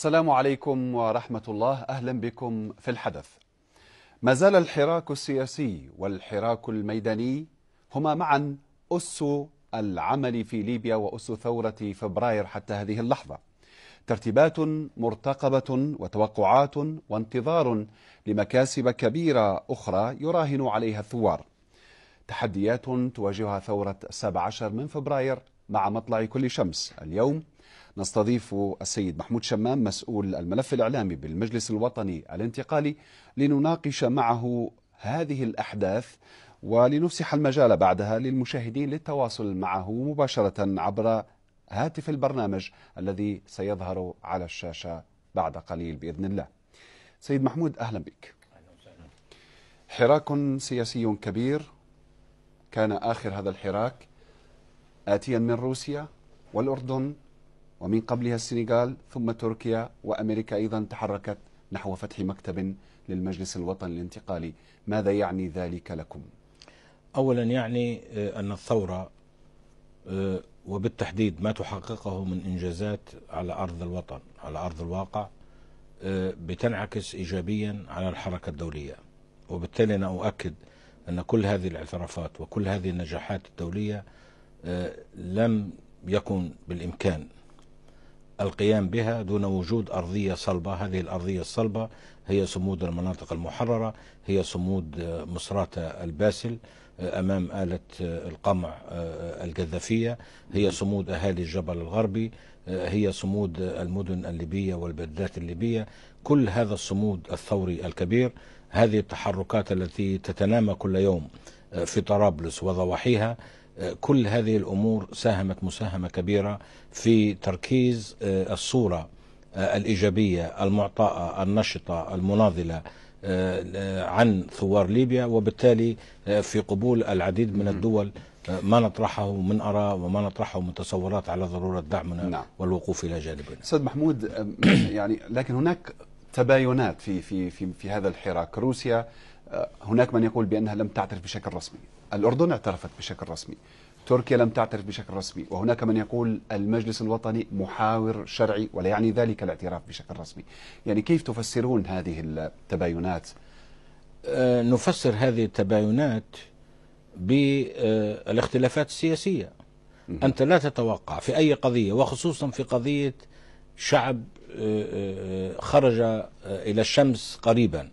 السلام عليكم ورحمة الله أهلا بكم في الحدث ما زال الحراك السياسي والحراك الميداني هما معا أس العمل في ليبيا وأس ثورة فبراير حتى هذه اللحظة ترتيبات مرتقبة وتوقعات وانتظار لمكاسب كبيرة أخرى يراهن عليها الثوار تحديات تواجهها ثورة 17 من فبراير مع مطلع كل شمس اليوم نستضيف السيد محمود شمام مسؤول الملف الإعلامي بالمجلس الوطني الانتقالي لنناقش معه هذه الأحداث ولنفسح المجال بعدها للمشاهدين للتواصل معه مباشرة عبر هاتف البرنامج الذي سيظهر على الشاشة بعد قليل بإذن الله سيد محمود أهلا بك حراك سياسي كبير كان آخر هذا الحراك آتيا من روسيا والأردن ومن قبلها السنغال ثم تركيا وأمريكا أيضا تحركت نحو فتح مكتب للمجلس الوطني الانتقالي ماذا يعني ذلك لكم؟ أولا يعني آه، أن الثورة آه، وبالتحديد ما تحققه من إنجازات على أرض الوطن على أرض الواقع آه، بتنعكس إيجابيا على الحركة الدولية وبالتالي أنا أؤكد أن كل هذه الاعترافات وكل هذه النجاحات الدولية لم يكن بالإمكان القيام بها دون وجود أرضية صلبة هذه الأرضية الصلبة هي صمود المناطق المحررة هي صمود آه، مصراتة الباسل آه، أمام آلة آه، القمع القذافية هي صمود أهالي الجبل الغربي هي صمود المدن الليبية والبلدات الليبية كل هذا الصمود الثوري الكبير هذه التحركات التي تتنامى كل يوم في طرابلس وضواحيها كل هذه الأمور ساهمت مساهمة كبيرة في تركيز آه، الصورة آه، الإيجابية المعطاءة النشطة المناضلة آه، عن ثوار ليبيا وبالتالي في قبول العديد من الدول ما نطرحه من اراء وما نطرحه من تصورات على ضروره دعمنا نعم. والوقوف الى جانبنا. استاذ محمود يعني لكن هناك تباينات في في في في هذا الحراك، روسيا هناك من يقول بأنها لم تعترف بشكل رسمي الأردن اعترفت بشكل رسمي تركيا لم تعترف بشكل رسمي وهناك من يقول المجلس الوطني محاور شرعي ولا يعني ذلك الاعتراف بشكل رسمي يعني كيف تفسرون هذه التباينات آه، نفسر هذه التباينات بالاختلافات السياسية أنت لا تتوقع في أي قضية وخصوصا في قضية شعب آه، آه، خرج إلى الشمس قريبا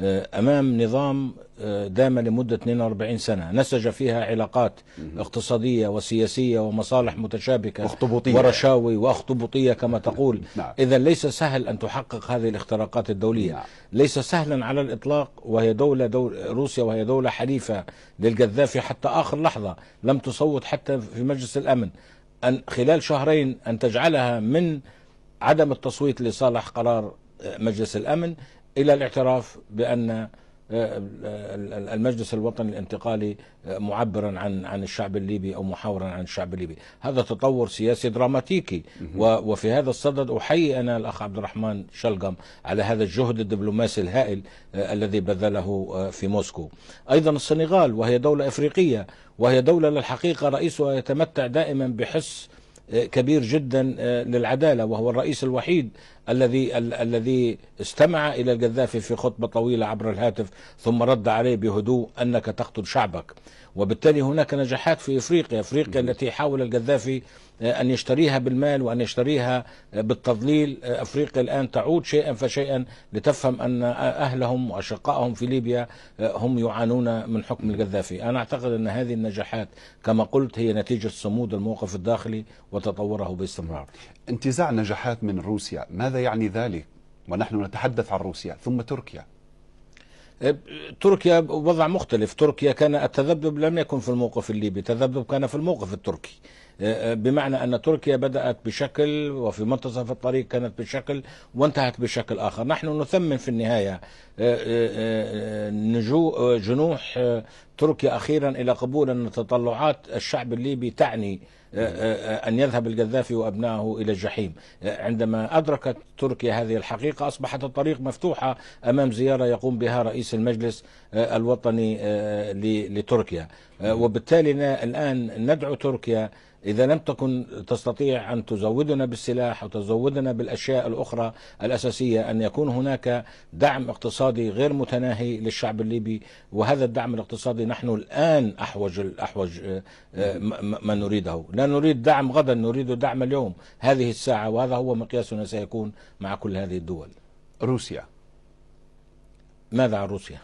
آه، أمام نظام آه، دام لمدة 42 سنة نسج فيها علاقات اقتصادية وسياسية ومصالح متشابكة أخطبوطية. ورشاوي وأخطبوطية كما تقول نعم. نعم. إذا ليس سهل أن تحقق هذه الاختراقات الدولية نعم. ليس سهلا على الإطلاق وهي دولة دول روسيا وهي دولة حليفة للقذافي حتى آخر لحظة لم تصوت حتى في مجلس الأمن أن خلال شهرين أن تجعلها من عدم التصويت لصالح قرار آه، مجلس الأمن الى الاعتراف بان آه، المجلس الوطني الانتقالي آه، معبرا عن عن الشعب الليبي او محاورا عن الشعب الليبي، هذا تطور سياسي دراماتيكي وفي هذا الصدد احيي انا الاخ عبد الرحمن شلقم على هذا الجهد الدبلوماسي الهائل آه، الذي بذله في موسكو. ايضا السنغال وهي دوله افريقيه وهي دوله للحقيقه رئيسها يتمتع دائما بحس كبير جدا للعداله وهو الرئيس الوحيد الذي ال الذي استمع الى القذافي في خطبه طويله عبر الهاتف ثم رد عليه بهدوء انك تقتل شعبك وبالتالي هناك نجاحات في افريقيا، افريقيا التي حاول القذافي آه، ان يشتريها بالمال وان يشتريها آه، بالتضليل، آه، افريقيا الان تعود شيئا فشيئا لتفهم ان اهلهم واشقائهم في ليبيا هم يعانون من حكم القذافي، انا اعتقد ان هذه النجاحات كما قلت هي نتيجه صمود الموقف الداخلي وتطوره باستمرار. انتزاع نجاحات من روسيا ماذا يعني ذلك ونحن نتحدث عن روسيا ثم تركيا إيه، تركيا وضع مختلف تركيا كان التذبذب لم يكن في الموقف الليبي التذبذب كان في الموقف التركي آه، آه، بمعنى أن تركيا بدأت بشكل وفي منتصف الطريق كانت بشكل وانتهت بشكل آخر نحن نثمن في النهاية آه، نجو جنوح تركيا أخيرا إلى قبول أن تطلعات الشعب الليبي تعني أن يذهب القذافي وأبنائه إلى الجحيم عندما أدركت تركيا هذه الحقيقة أصبحت الطريق مفتوحة أمام زيارة يقوم بها رئيس المجلس الوطني لتركيا وبالتالي الآن ندعو تركيا إذا لم تكن تستطيع أن تزودنا بالسلاح وتزودنا بالأشياء الأخرى الأساسية أن يكون هناك دعم اقتصادي غير متناهي للشعب الليبي وهذا الدعم الاقتصادي نحن الآن أحوج أحوج آه، ما نريده لا نريد دعم غدا نريد دعم اليوم هذه الساعة وهذا هو مقياسنا سيكون مع كل هذه الدول روسيا ماذا عن روسيا؟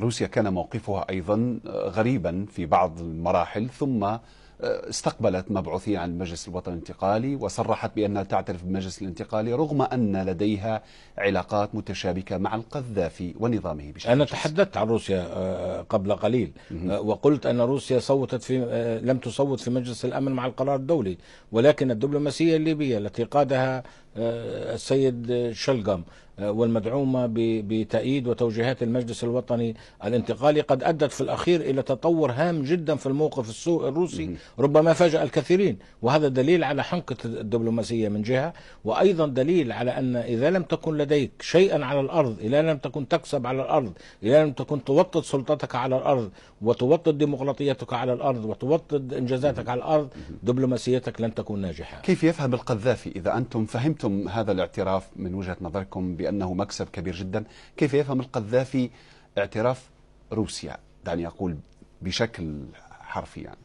روسيا كان موقفها أيضا آه، غريبا في بعض المراحل ثم استقبلت مبعوثي عن المجلس الوطني الانتقالي وصرحت بأنها تعترف بالمجلس الانتقالي رغم أن لديها علاقات متشابكة مع القذافي ونظامه بشكل أنا تحدثت عن روسيا آه، قبل قليل آه، وقلت أن روسيا صوتت في آه، لم تصوت في مجلس الأمن مع القرار الدولي ولكن الدبلوماسية الليبية التي قادها آه، السيد شلقم آه، والمدعومة بتأييد وتوجيهات المجلس الوطني الانتقالي قد أدت في الأخير إلى تطور هام جدا في الموقف الروسي ربما فاجأ الكثيرين وهذا دليل على حنكة الدبلوماسية من جهة وأيضا دليل على أن إذا لم تكن لديك شيئا على الأرض إذا لم تكن تكسب على الأرض إذا لم تكن توطد سلطتك على الأرض وتوطد ديمقراطيتك على الأرض وتوطد إنجازاتك على الأرض دبلوماسيتك لن تكون ناجحة كيف يفهم القذافي إذا أنتم فهمتم أنتم هذا الاعتراف من وجهة نظركم بأنه مكسب كبير جدا كيف يفهم القذافي اعتراف روسيا دعني أقول بشكل حرفي يعني.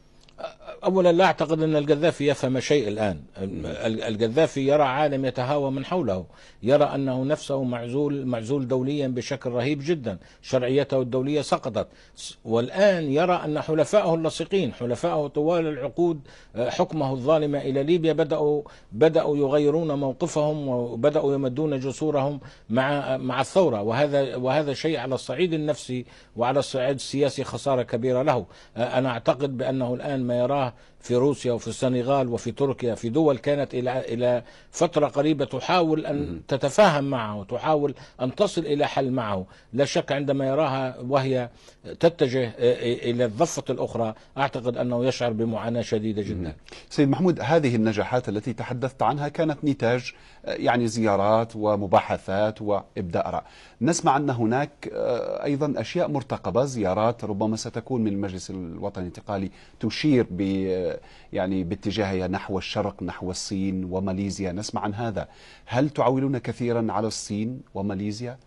اولا لا اعتقد ان القذافي يفهم شيء الان القذافي يرى عالم يتهاوى من حوله يرى انه نفسه معزول معزول دوليا بشكل رهيب جدا شرعيته الدوليه سقطت والان يرى ان حلفائه اللاصقين حلفائه طوال العقود آه، حكمه الظالمه الى ليبيا بداوا بداوا يغيرون موقفهم وبداوا يمدون جسورهم مع مع الثوره وهذا وهذا شيء على الصعيد النفسي وعلى الصعيد السياسي خساره كبيره له آه، انا اعتقد بانه الان ما يراه uh, في روسيا وفي السنغال وفي تركيا في دول كانت إلى إلى فترة قريبة تحاول أن تتفاهم معه وتحاول أن تصل إلى حل معه لا شك عندما يراها وهي تتجه إلى الضفة الأخرى أعتقد أنه يشعر بمعاناة شديدة جدا سيد محمود هذه النجاحات التي تحدثت عنها كانت نتاج آه، يعني زيارات ومباحثات وإبداء راي نسمع أن هناك آه، أيضا أشياء مرتقبة زيارات ربما ستكون من المجلس الوطني الانتقالي تشير ب آه، يعني باتجاهها نحو الشرق نحو الصين وماليزيا نسمع عن هذا هل تعولون كثيرا على الصين وماليزيا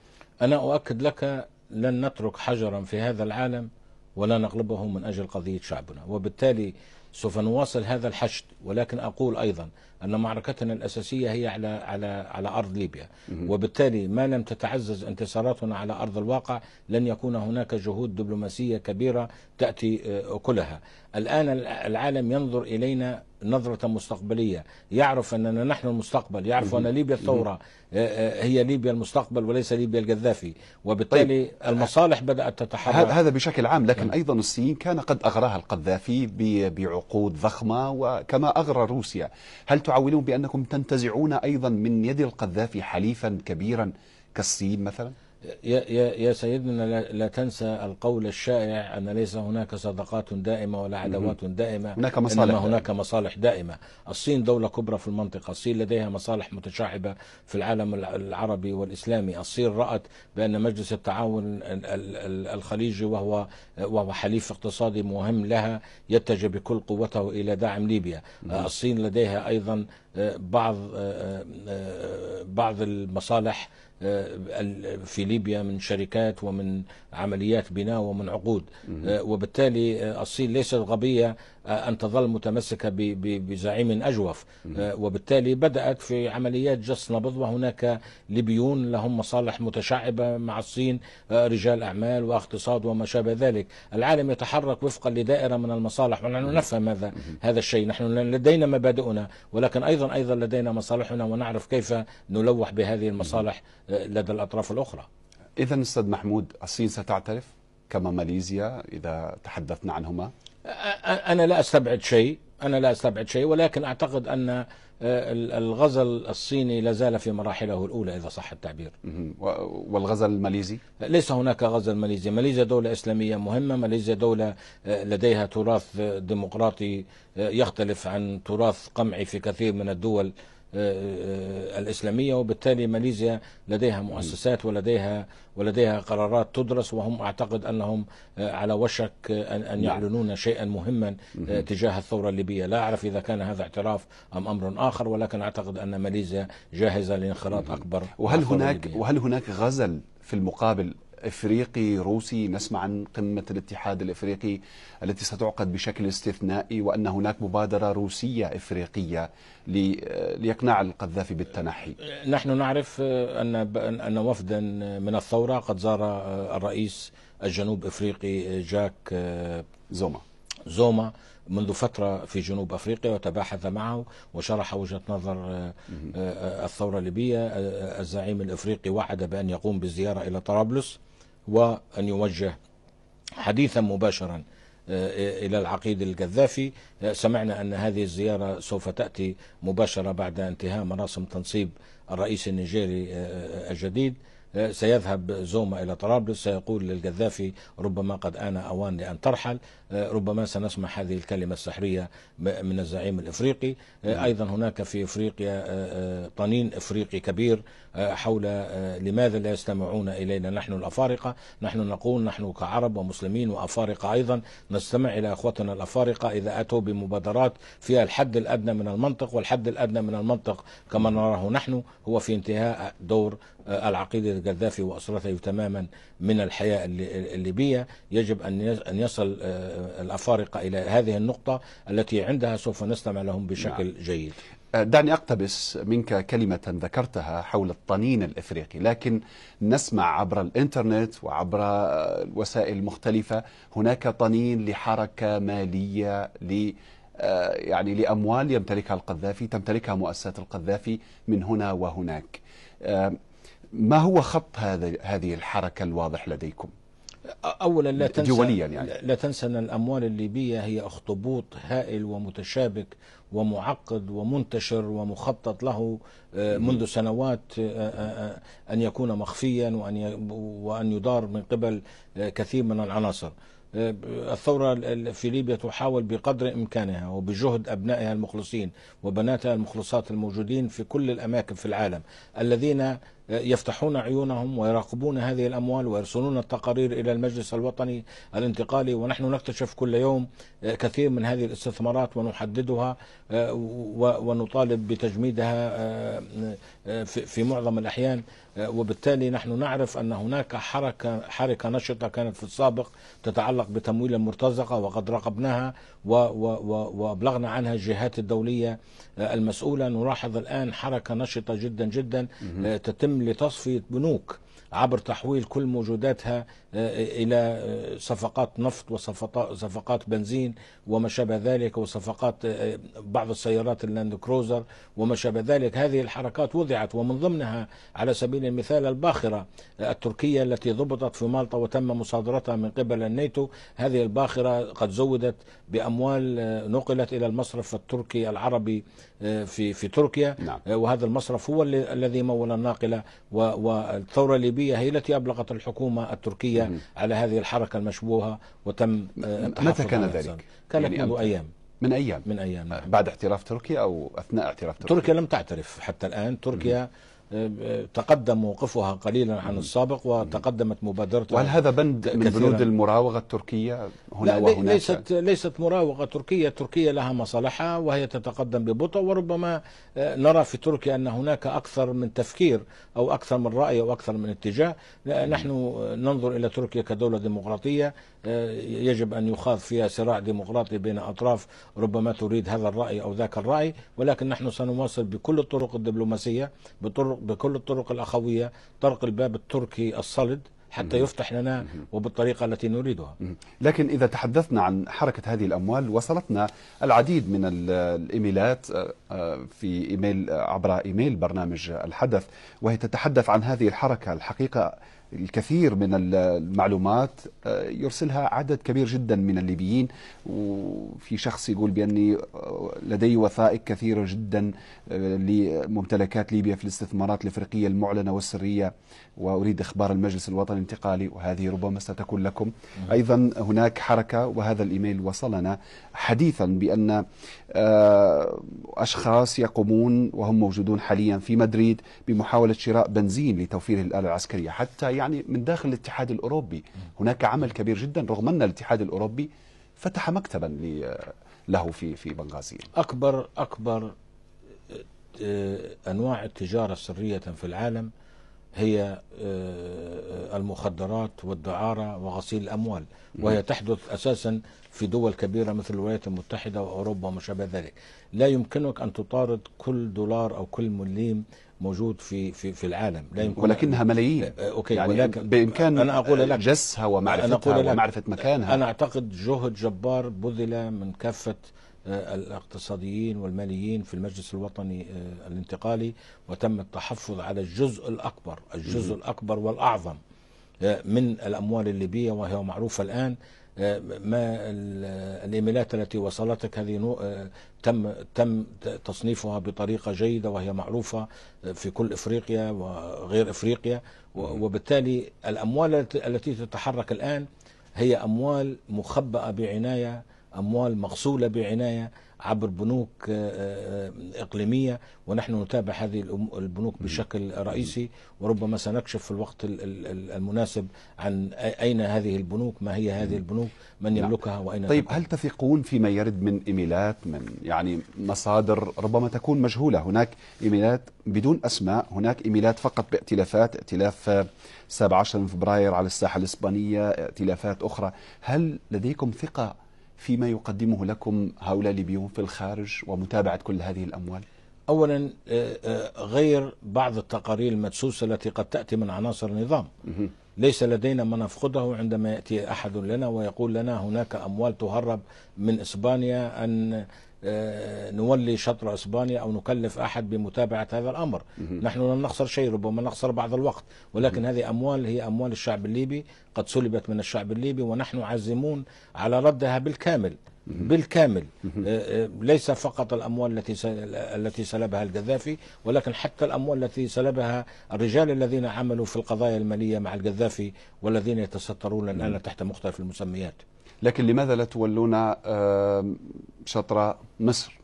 أنا أؤكد لك لن نترك حجرا في هذا العالم ولا نغلبه من أجل قضية شعبنا وبالتالي سوف نواصل هذا الحشد ولكن أقول أيضا أن معركتنا الأساسية هي على على على أرض ليبيا وبالتالي ما لم تتعزز انتصاراتنا على أرض الواقع لن يكون هناك جهود دبلوماسية كبيرة تأتي آه، كلها الآن العالم ينظر إلينا نظرة مستقبلية يعرف أننا نحن المستقبل يعرف أن ليبيا الثورة آه، آه، هي ليبيا المستقبل وليس ليبيا القذافي وبالتالي طيب المصالح بدأت تتحرك هذا بشكل عام لكن نعم. أيضا الصين كان قد أغراها القذافي بعقود ضخمة وكما أغرى روسيا هل تعلم تعولون بأنكم تنتزعون أيضا من يد القذافي حليفا كبيرا كالصين مثلا؟ يا, يا, يا سيدنا لا تنسى القول الشائع أن ليس هناك صداقات دائمة ولا عداوات دائمة هناك مصالح إنما دائمة. هناك مصالح دائمة الصين دولة كبرى في المنطقة الصين لديها مصالح متشعبة في العالم العربي والإسلامي الصين رأت بأن مجلس التعاون الخليجي وهو وهو حليف اقتصادي مهم لها يتجه بكل قوته إلى دعم ليبيا الصين لديها أيضا آه، بعض آه، آه، بعض المصالح آه، في ليبيا من شركات ومن عمليات بناء ومن عقود آه، وبالتالي آه، الصين ليست غبية أن تظل متمسكة بزعيم أجوف وبالتالي بدأت في عمليات جس نبض وهناك ليبيون لهم مصالح متشعبة مع الصين رجال أعمال واقتصاد وما شابه ذلك العالم يتحرك وفقا لدائرة من المصالح ونحن نفهم هذا هذا الشيء نحن لدينا مبادئنا ولكن أيضا أيضا لدينا مصالحنا ونعرف كيف نلوح بهذه المصالح لدى الأطراف الأخرى إذا أستاذ محمود الصين ستعترف كما ماليزيا إذا تحدثنا عنهما أنا لا أستبعد شيء أنا لا أستبعد شيء ولكن أعتقد أن آه، الغزل الصيني لازال في مراحله الأولى إذا صح التعبير والغزل الماليزي؟ ليس هناك غزل ماليزي ماليزيا دولة إسلامية مهمة ماليزيا دولة آه، لديها تراث آه، ديمقراطي يختلف عن تراث قمعي في كثير من الدول آه، آه، الإسلامية وبالتالي ماليزيا لديها مؤسسات ولديها ولديها قرارات تدرس وهم أعتقد أنهم آه، على وشك أن نعم. يعلنون شيئا مهما تجاه الثورة الليبية لا أعرف إذا كان هذا اعتراف أم أمر آخر ولكن أعتقد أن ماليزيا جاهزة لانخراط أكبر وهل هناك وهل هناك غزل في المقابل افريقي روسي نسمع عن قمه الاتحاد الافريقي التي ستعقد بشكل استثنائي وان هناك مبادره روسيه افريقيه ليقنع القذافي بالتنحي. نحن نعرف ان ان وفدا من الثوره قد زار الرئيس الجنوب افريقي جاك آه، زوما زوما منذ فترة في جنوب أفريقيا وتباحث معه وشرح وجهة نظر آه، آه، الثورة الليبية الزعيم الإفريقي وعد بأن يقوم بالزيارة إلى طرابلس وأن يوجه حديثا مباشرا آه، آه، إلى العقيد القذافي آه، سمعنا أن هذه الزيارة سوف تأتي مباشرة بعد انتهاء مراسم تنصيب الرئيس النيجيري الجديد سيذهب زوما إلى طرابلس سيقول للقذافي ربما قد آن أوان لأن ترحل آه، ربما سنسمع هذه الكلمة السحرية من الزعيم الإفريقي آه، نعم. أيضا هناك في إفريقيا آه، طنين إفريقي كبير حول لماذا لا يستمعون إلينا نحن الأفارقة نحن نقول نحن كعرب ومسلمين وأفارقة أيضا نستمع إلى أخوتنا الأفارقة إذا أتوا بمبادرات فيها الحد الأدنى من المنطق والحد الأدنى من المنطق كما نراه نحن هو في انتهاء دور العقيدة القذافي وأسرته تماما من الحياة الليبية يجب أن يصل الأفارقة إلى هذه النقطة التي عندها سوف نستمع لهم بشكل نعم. جيد أه، دعني أقتبس منك كلمة ذكرتها حول الطنين الإفريقي لكن نسمع عبر الإنترنت وعبر أه، وسائل مختلفة هناك طنين لحركة مالية ل أه، يعني لأموال يمتلكها القذافي تمتلكها مؤسسات القذافي من هنا وهناك ما هو خط هذه الحركة الواضح لديكم؟ اولا لا تنسى دوليا يعني لا تنسى ان الاموال الليبيه هي اخطبوط هائل ومتشابك ومعقد ومنتشر ومخطط له آه، منذ سنوات آه، آه، ان يكون مخفيا وان وان يدار من قبل كثير من العناصر الثورة في ليبيا تحاول بقدر إمكانها وبجهد أبنائها المخلصين وبناتها المخلصات الموجودين في كل الأماكن في العالم الذين يفتحون عيونهم ويراقبون هذه الأموال ويرسلون التقارير إلى المجلس الوطني الانتقالي ونحن نكتشف كل يوم آه، كثير من هذه الاستثمارات ونحددها آه، ونطالب بتجميدها آه، في معظم الأحيان وبالتالي نحن نعرف أن هناك حركة, حركة نشطة كانت في السابق تتعلق بتمويل المرتزقة وقد راقبناها وأبلغنا عنها الجهات الدولية المسؤولة نلاحظ الآن حركة نشطة جدا جدا تتم لتصفية بنوك عبر تحويل كل موجوداتها آه، آه، إلى آه، صفقات نفط وصفقات بنزين وما شابه ذلك وصفقات بعض السيارات اللاند كروزر وما شابه ذلك هذه الحركات وضعت ومن ضمنها على سبيل المثال الباخرة التركية التي ضبطت في مالطا وتم مصادرتها من قبل الناتو هذه الباخرة قد زودت بأموال نقلت إلى المصرف التركي العربي آه، في في تركيا نعم. آه، وهذا المصرف هو الذي مول الناقله والثوره الليبيه هي التي ابلغت الحكومه التركيه مم. على هذه الحركه المشبوهه وتم آه، متى كان ذلك؟ كانت يعني منذ ايام من ايام من ايام بعد اعتراف تركيا او اثناء اعتراف تركيا تركيا لم تعترف حتى الان تركيا مم. تقدم موقفها قليلا عن السابق وتقدمت مبادرتها وهل هذا بند من بنود المراوغه التركيه هنا لا وهناك؟ ليست ليست مراوغه تركيه، تركيا لها مصالحها وهي تتقدم ببطء وربما آه، نرى في تركيا ان هناك اكثر من تفكير او اكثر من راي او اكثر من اتجاه، نحن آه، ننظر الى تركيا كدوله ديمقراطيه آه، يجب أن يخاض فيها صراع ديمقراطي بين أطراف ربما تريد هذا الرأي أو ذاك الرأي ولكن نحن سنواصل بكل الطرق الدبلوماسية بطرق بكل الطرق الأخوية طرق الباب التركي الصلد حتى يفتح لنا وبالطريقة التي نريدها لكن إذا تحدثنا عن حركة هذه الأموال وصلتنا العديد من الإيميلات آه، آه، في إيميل عبر إيميل برنامج الحدث وهي تتحدث عن هذه الحركة الحقيقة الكثير من المعلومات آه، يرسلها عدد كبير جدا من الليبيين وفي شخص يقول بأني آه، لدي وثائق كثيرة جدا آه، لممتلكات ليبيا في الاستثمارات الإفريقية المعلنة والسرية وأريد إخبار المجلس الوطني الانتقالي وهذه ربما ستكون لكم أيضا هناك حركة وهذا الإيميل وصلنا حديثا بأن آه، أشخاص يقومون وهم موجودون حاليا في مدريد بمحاولة شراء بنزين لتوفير الآلة العسكرية حتى يعني من داخل الاتحاد الأوروبي هناك عمل كبير جدا رغم أن الاتحاد الأوروبي فتح مكتبا آه، له في في بنغازي أكبر أكبر آه، أنواع التجارة سرية في العالم هي آه، آه، المخدرات والدعارة وغسيل الأموال وهي تحدث أساسا في دول كبيرة مثل الولايات المتحدة وأوروبا وما شابه ذلك لا يمكنك أن تطارد كل دولار أو كل مليم موجود في في في العالم لا يمكن ولكنها ملايين آه، اوكي يعني ولكن بامكان انا اقول لك جسها ومعرفتها أنا أقول لك ومعرفه مكانها انا اعتقد جهد جبار بذل من كافه الاقتصاديين والماليين في المجلس الوطني آه، الانتقالي وتم التحفظ على الجزء الأكبر الجزء الأكبر والأعظم آه، من الأموال الليبية وهي معروفة الآن آه، ما الايميلات التي وصلتك هذه تم تم تصنيفها بطريقه جيده وهي معروفه في كل افريقيا وغير افريقيا وبالتالي الاموال التي تتحرك الان هي اموال مخبأه بعنايه أموال مغسولة بعناية عبر بنوك آه، آه، إقليمية ونحن نتابع هذه البنوك بشكل رئيسي وربما سنكشف في الوقت المناسب عن أين هذه البنوك ما هي هذه البنوك من نعم. يملكها وأين طيب هل تثقون فيما يرد من إيميلات من يعني مصادر ربما تكون مجهولة هناك إيميلات بدون أسماء هناك إيميلات فقط بائتلافات ائتلاف 17 من فبراير على الساحة الإسبانية ائتلافات أخرى هل لديكم ثقة فيما يقدمه لكم هؤلاء الليبيون في الخارج ومتابعة كل هذه الأموال؟ أولا آه، آه، غير بعض التقارير المدسوسة التي قد تأتي من عناصر النظام ليس لدينا ما نفقده عندما يأتي أحد لنا ويقول لنا هناك أموال تهرب من إسبانيا أن آه، نولي شطر اسبانيا او نكلف احد بمتابعه هذا الامر نحن لن نخسر شيء ربما نخسر بعض الوقت ولكن هذه اموال هي اموال الشعب الليبي قد سلبت من الشعب الليبي ونحن عازمون على ردها بالكامل بالكامل آه، آه، ليس فقط الاموال التي التي سلبها القذافي ولكن حتى الاموال التي سلبها الرجال الذين عملوا في القضايا الماليه مع القذافي والذين يتسترون الان تحت مختلف المسميات لكن لماذا لا تولون شطر مصر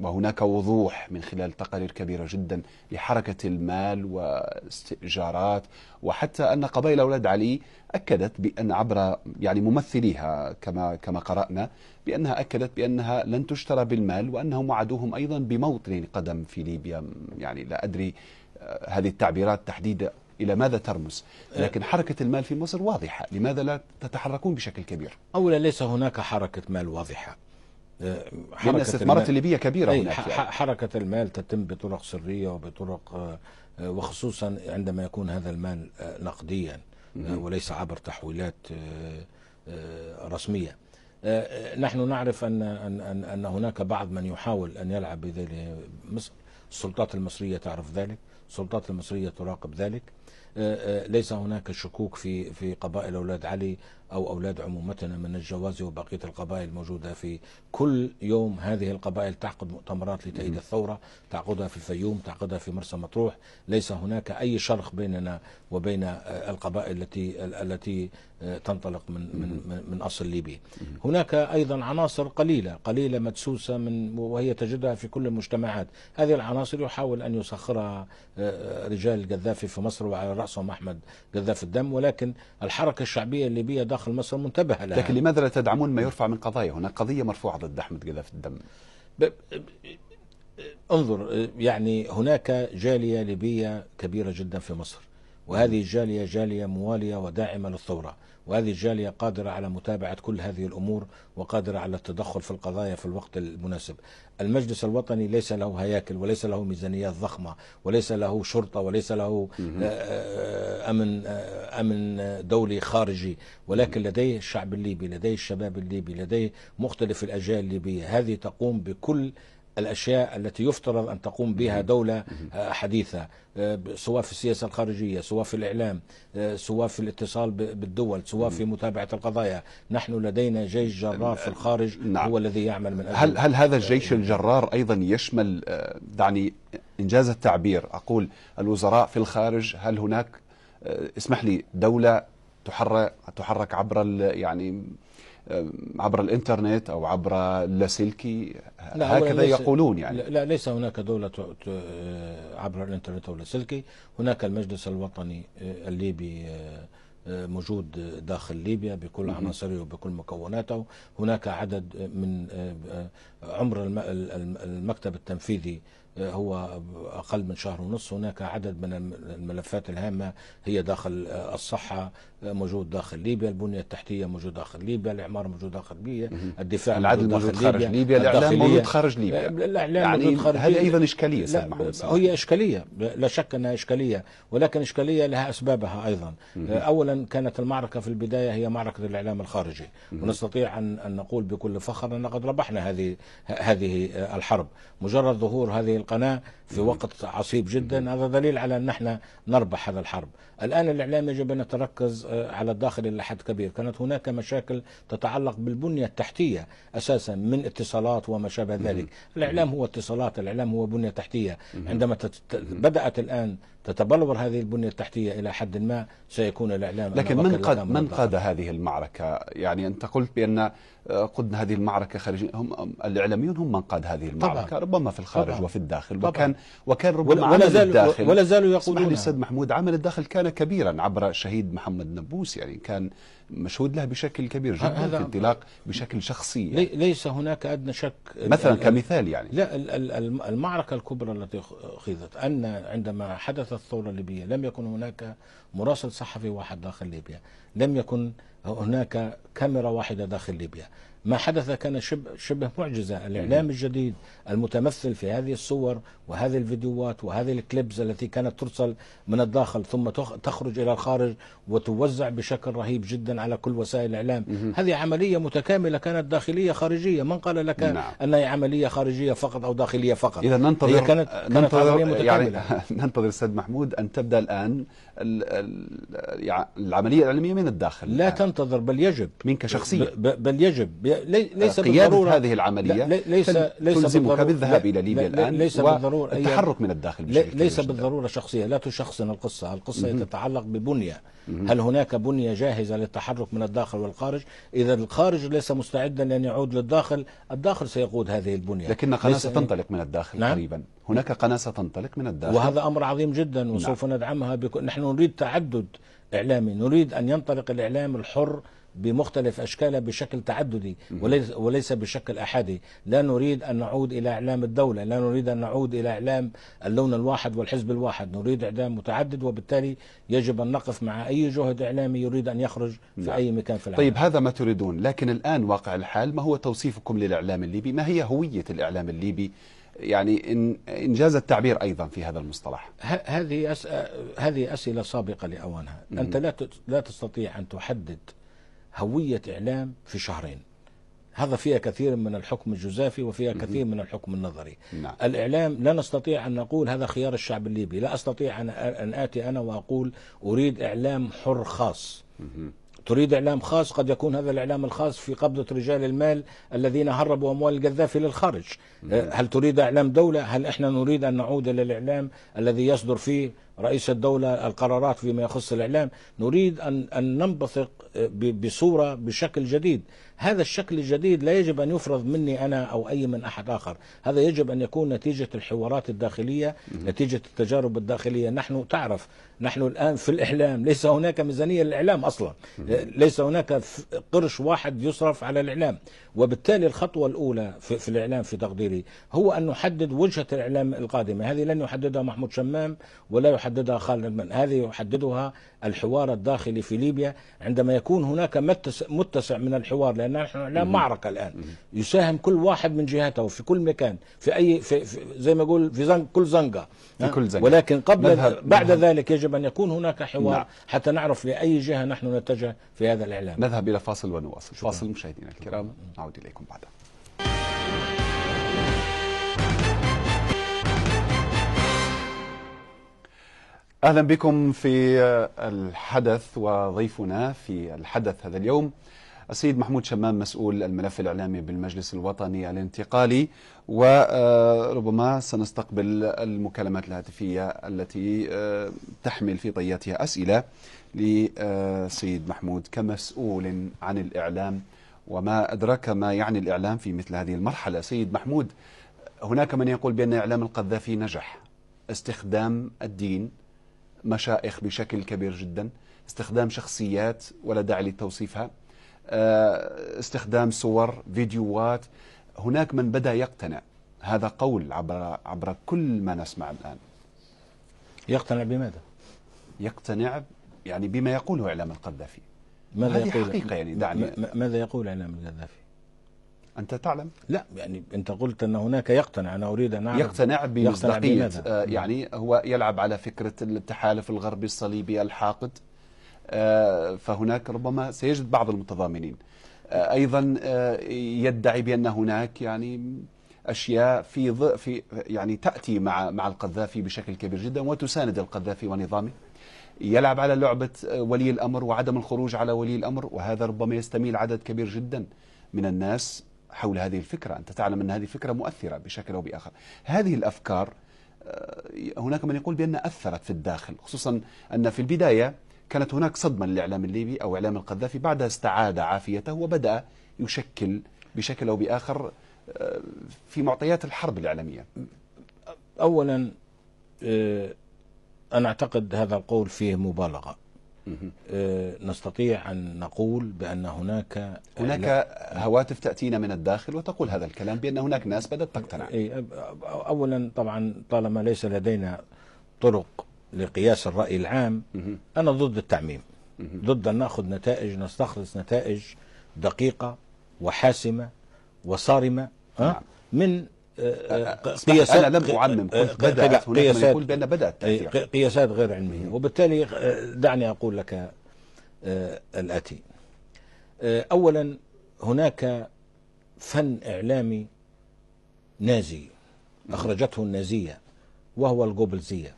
وهناك وضوح من خلال تقارير كبيرة جدا لحركة المال واستئجارات وحتى أن قبائل أولاد علي أكدت بأن عبر يعني ممثليها كما كما قرأنا بأنها أكدت بأنها لن تشترى بالمال وأنهم وعدوهم أيضا بموطن قدم في ليبيا يعني لا أدري آه، هذه التعبيرات تحديدا إلى ماذا ترمز آه. لكن حركة المال في مصر واضحة لماذا لا تتحركون بشكل كبير أولا ليس هناك حركة مال واضحة آه، لأن استثمارات الليبية كبيرة هناك يعني. حركة المال تتم بطرق سرية وبطرق آه، وخصوصا عندما يكون هذا المال نقديا وليس عبر تحويلات رسمية نحن نعرف أن, أن, أن هناك بعض من يحاول أن يلعب بذلك مصر السلطات المصرية تعرف ذلك السلطات المصرية تراقب ذلك آه، آه، ليس هناك شكوك في في قبائل اولاد علي او اولاد عمومتنا من الجوازي وبقيه القبائل الموجوده في كل يوم هذه القبائل تعقد مؤتمرات لتأييد الثوره، تعقدها في الفيوم، تعقدها في مرسى مطروح، ليس هناك اي شرخ بيننا وبين آه، القبائل التي التي تنطلق من من من اصل ليبي. هناك ايضا عناصر قليله، قليله مدسوسه من وهي تجدها في كل المجتمعات، هذه العناصر يحاول ان يسخرها رجال القذافي في مصر على رأسهم أحمد قذاف الدم ولكن الحركة الشعبية الليبية داخل مصر منتبهة لها لكن لماذا لا تدعمون ما يرفع من قضايا هناك قضية مرفوعة ضد أحمد قذاف الدم ب... انظر يعني هناك جالية ليبية كبيرة جدا في مصر وهذه الجالية جالية موالية وداعمة للثورة وهذه الجالية قادرة على متابعة كل هذه الأمور وقادرة على التدخل في القضايا في الوقت المناسب المجلس الوطني ليس له هياكل وليس له ميزانيات ضخمة وليس له شرطة وليس له آه، آه، أمن, آه، أمن دولي خارجي ولكن لديه الشعب الليبي لديه الشباب الليبي لديه مختلف الأجيال الليبية هذه تقوم بكل الأشياء التي يفترض أن تقوم بها دولة آه، حديثة آه، سواء في السياسة الخارجية سواء في الإعلام آه، سواء في الاتصال بالدول سواء في متابعة القضايا نحن لدينا جيش جرار في الخارج نعم. هو الذي يعمل من أجل هل, هل هذا الجيش الجرار أيضا يشمل دعني إنجاز التعبير أقول الوزراء في الخارج هل هناك اسمح لي دولة تحرك تحرك عبر يعني عبر الانترنت او عبر اللاسلكي هكذا يقولون يعني لا, لا ليس هناك دوله آه، عبر الانترنت او اللاسلكي هناك المجلس الوطني آه، الليبي آه، موجود داخل ليبيا بكل عناصره وبكل مكوناته هناك عدد من عمر المكتب التنفيذي هو أقل من شهر ونص هناك عدد من الملفات الهامة هي داخل الصحة موجود داخل ليبيا البنية التحتية موجود داخل ليبيا الإعمار موجود داخل ليبيا الدفاع العدل موجود, موجود خارج ليبيا, ليبيا الإعلام موجود خارج ليبيا الإعلام يعني موجود خارج هذه أيضا إشكالية لا هي إشكالية لا شك أنها إشكالية ولكن إشكالية لها أسبابها أيضا أولا كانت المعركة في البداية هي معركة الإعلام الخارجي ونستطيع أن نقول بكل فخر أن قد ربحنا هذه هذه الحرب مجرد ظهور هذه القناة في وقت عصيب جدا هذا دليل على أن احنا نربح هذا الحرب الآن الإعلام يجب أن يتركز آه، على الداخل إلى حد كبير كانت هناك مشاكل تتعلق بالبنية التحتية أساسا من اتصالات وما شابه ذلك الإعلام هو اتصالات الإعلام هو بنية تحتية عندما تت... بدأت الآن تتبلور هذه البنية التحتية إلى حد ما سيكون الإعلام لكن من قاد من, قاد هذه المعركة يعني أنت قلت بأن آه، قدنا هذه المعركة خارجيا هم الإعلاميون هم من قاد هذه المعركة طبعا. ربما في الخارج طبعا. وفي الداخل طبعا. وكان وكان ربما ولا عمل الداخل ولا زالوا يقولون الأستاذ محمود عمل الداخل كان كبيرا عبر الشهيد محمد نبوس يعني كان مشهود له بشكل كبير جدا في انطلاق بشكل شخصي يعني ليس هناك أدنى شك مثلا كمثال يعني لا المعركة الكبرى التي خيضت أن عندما حدثت الثورة الليبية لم يكن هناك مراسل صحفي واحد داخل ليبيا لم يكن هناك كاميرا واحدة داخل ليبيا ما حدث كان شبه, شبه معجزة الإعلام الجديد المتمثل في هذه الصور وهذه الفيديوهات وهذه الكليبز التي كانت ترسل من الداخل ثم تخرج إلى الخارج وتوزع بشكل رهيب جدا على كل وسائل الإعلام هذه عملية متكاملة كانت داخلية خارجية من قال لك نعم. أنها عملية خارجية فقط أو داخلية فقط إذا ننتظر هي كانت, كانت عملية متكاملة يعني ننتظر سيد محمود أن تبدأ الآن العملية العلمية من الداخل لا تنتظر بل يجب منك شخصيا بل يجب ليس قيادة بالضرورة هذه العملية ليس ليس تلزمك بالذهاب إلى ليبيا الآن ليس بالضرورة التحرك من الداخل ليس بالضرورة شخصية لا تشخصن القصة القصة تتعلق ببنية هل هناك بنية جاهزة للتحرك من الداخل والخارج إذا الخارج ليس مستعدا لأن يعود للداخل الداخل سيقود هذه البنية لكن قناة ستنطلق من الداخل نعم؟ قريبا هناك قناة ستنطلق من الداخل وهذا أمر عظيم جدا وسوف نعم. ندعمها بك... نحن نريد تعدد إعلامي نريد أن ينطلق الإعلام الحر بمختلف أشكالها بشكل تعددي وليس, وليس بشكل أحادي لا نريد أن نعود إلى إعلام الدولة لا نريد أن نعود إلى إعلام اللون الواحد والحزب الواحد نريد إعلام متعدد وبالتالي يجب أن نقف مع أي جهد إعلامي يريد أن يخرج في نعم. أي مكان في العالم طيب هذا ما تريدون لكن الآن واقع الحال ما هو توصيفكم للإعلام الليبي ما هي هوية الإعلام الليبي يعني إن, إن جاز التعبير أيضا في هذا المصطلح هذه هذه أسئلة سابقة لأوانها أنت لا لا تستطيع أن تحدد هوية إعلام في شهرين هذا فيها كثير من الحكم الجزافي وفيها كثير من الحكم النظري نعم. الإعلام لا نستطيع أن نقول هذا خيار الشعب الليبي لا أستطيع أن آتي أنا وأقول أريد إعلام حر خاص تريد إعلام خاص قد يكون هذا الإعلام الخاص في قبضة رجال المال الذين هربوا أموال القذافي للخارج نعم. أه، هل تريد إعلام دولة هل إحنا نريد أن نعود إلى الإعلام الذي يصدر فيه رئيس الدولة القرارات فيما يخص الإعلام نريد أن, أن ننبثق بصورة بشكل جديد هذا الشكل الجديد لا يجب أن يفرض مني أنا أو أي من أحد آخر هذا يجب أن يكون نتيجة الحوارات الداخلية نتيجة التجارب الداخلية نحن تعرف نحن الآن في الإعلام ليس هناك ميزانية للإعلام أصلا ليس هناك قرش واحد يصرف على الإعلام وبالتالي الخطوة الأولى في, الإعلام في تقديري هو أن نحدد وجهة الإعلام القادمة هذه لن يحددها محمود شمام ولا يحددها خالد من هذه يحددها الحوار الداخلي في ليبيا عندما يكون هناك متسع من الحوار لأن لان نحن لا معركه الان يساهم كل واحد من جهته في كل مكان في اي في, في زي ما يقول في زنق كل زنقه كل زنقه ولكن قبل نذهب بعد نذهب ذلك يجب ان يكون هناك حوار نعم. حتى نعرف لاي جهه نحن نتجه في هذا الاعلام نذهب الى فاصل ونواصل فاصل مشاهدينا الكرام نعود اليكم بعد اهلا بكم في الحدث وضيفنا في الحدث هذا اليوم السيد محمود شمام مسؤول الملف الإعلامي بالمجلس الوطني الانتقالي وربما آه، سنستقبل المكالمات الهاتفية التي آه، تحمل في طياتها أسئلة لسيد آه، محمود كمسؤول عن الإعلام وما أدرك ما يعني الإعلام في مثل هذه المرحلة سيد محمود هناك من يقول بأن إعلام القذافي نجح استخدام الدين مشائخ بشكل كبير جدا استخدام شخصيات ولا داعي لتوصيفها آه، استخدام صور فيديوهات هناك من بدأ يقتنع هذا قول عبر عبر كل ما نسمع الآن يقتنع بماذا؟ يقتنع يعني بما يقوله إعلام القذافي ماذا هذه يقول حقيقة يعني دعني ماذا يقول إعلام القذافي؟ أنت تعلم؟ لا يعني أنت قلت أن هناك يقتنع أنا أريد أن أعرف يقتنع بمصداقية آه، يعني هو يلعب على فكرة التحالف الغربي الصليبي الحاقد آه، فهناك ربما سيجد بعض المتضامنين آه، ايضا آه، يدعي بان هناك يعني اشياء في في يعني تاتي مع مع القذافي بشكل كبير جدا وتساند القذافي ونظامه يلعب على لعبه ولي الامر وعدم الخروج على ولي الامر وهذا ربما يستميل عدد كبير جدا من الناس حول هذه الفكره انت تعلم ان هذه فكره مؤثره بشكل او باخر هذه الافكار هناك من يقول بان اثرت في الداخل خصوصا ان في البدايه كانت هناك صدمة للإعلام الليبي أو إعلام القذافي بعدها استعاد عافيته وبدأ يشكل بشكل أو بآخر آه، في معطيات الحرب الإعلامية أولا آه، أنا أعتقد هذا القول فيه مبالغة آه، نستطيع أن نقول بأن هناك هناك هواتف تأتينا من الداخل وتقول هذا الكلام بأن هناك ناس بدأت تقتنع إيه، أولا طبعا طالما ليس لدينا طرق لقياس الرأي العام أنا ضد التعميم ضد أن نأخذ نتائج نستخلص نتائج دقيقة وحاسمة وصارمة نعم. أه؟ من أه، أه، قياسات أنا لم أعمم قلت آه، قياسات بأن بدأت قياسات غير علمية وبالتالي دعني أقول لك الآتي أولا هناك فن إعلامي نازي أخرجته النازية وهو الجوبلزية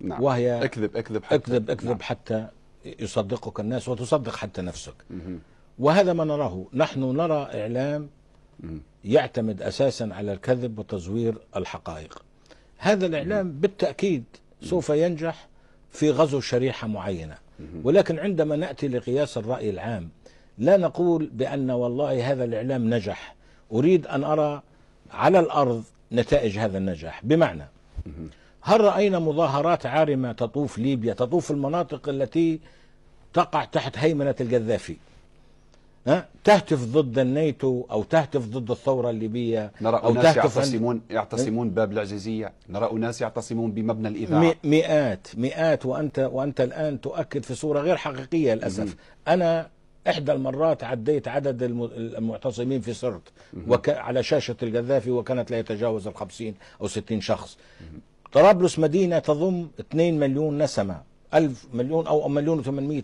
نعم. وهي اكذب اكذب حتى اكذب اكذب نعم. حتى يصدقك الناس وتصدق حتى نفسك وهذا ما نراه نحن نرى إعلام يعتمد أساسا على الكذب وتزوير الحقائق هذا الإعلام بالتأكيد سوف ينجح في غزو شريحة معينة ولكن عندما نأتي لقياس الرأي العام لا نقول بأن والله هذا الإعلام نجح أريد أن أرى على الأرض نتائج هذا النجاح بمعنى هل رأينا مظاهرات عارمة تطوف ليبيا تطوف المناطق التي تقع تحت هيمنة القذافي أه؟ تهتف ضد الناتو او تهتف ضد الثوره الليبيه نرى او ناس يعتصمون يعتصمون إيه؟ باب العزيزيه نرى اناس يعتصمون بمبنى الاذاعه مئات مئات وانت وانت الان تؤكد في صوره غير حقيقيه للاسف انا احدى المرات عديت عدد المعتصمين في سرت وك على شاشه القذافي وكانت لا يتجاوز ال 50 او 60 شخص مم. طرابلس مدينة تضم 2 مليون نسمة ألف مليون أو مليون و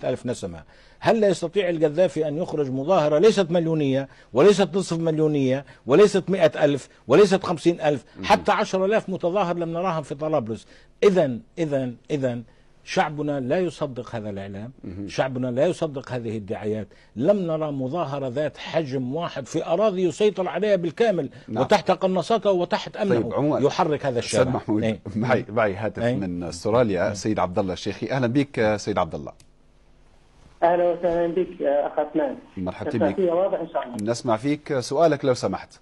ألف نسمة هل لا يستطيع القذافي أن يخرج مظاهرة ليست مليونية وليست نصف مليونية وليست مئة ألف وليست خمسين ألف حتى عشر ألاف متظاهر لم نراهم في طرابلس إذا إذا إذا شعبنا لا يصدق هذا الإعلام شعبنا لا يصدق هذه الدعايات لم نرى مظاهرة ذات حجم واحد في أراضي يسيطر عليها بالكامل نعم. وتحت قناصته وتحت أمنه طيب يحرك هذا الشارع محمود ايه؟ معي, نعم. معي هاتف ايه؟ من استراليا ايه؟ سيد عبد الله الشيخي أهلا بك سيد عبد الله أهلا وسهلا بك أخ عثمان مرحبا بك واضح إن شاء الله نسمع فيك سؤالك لو سمحت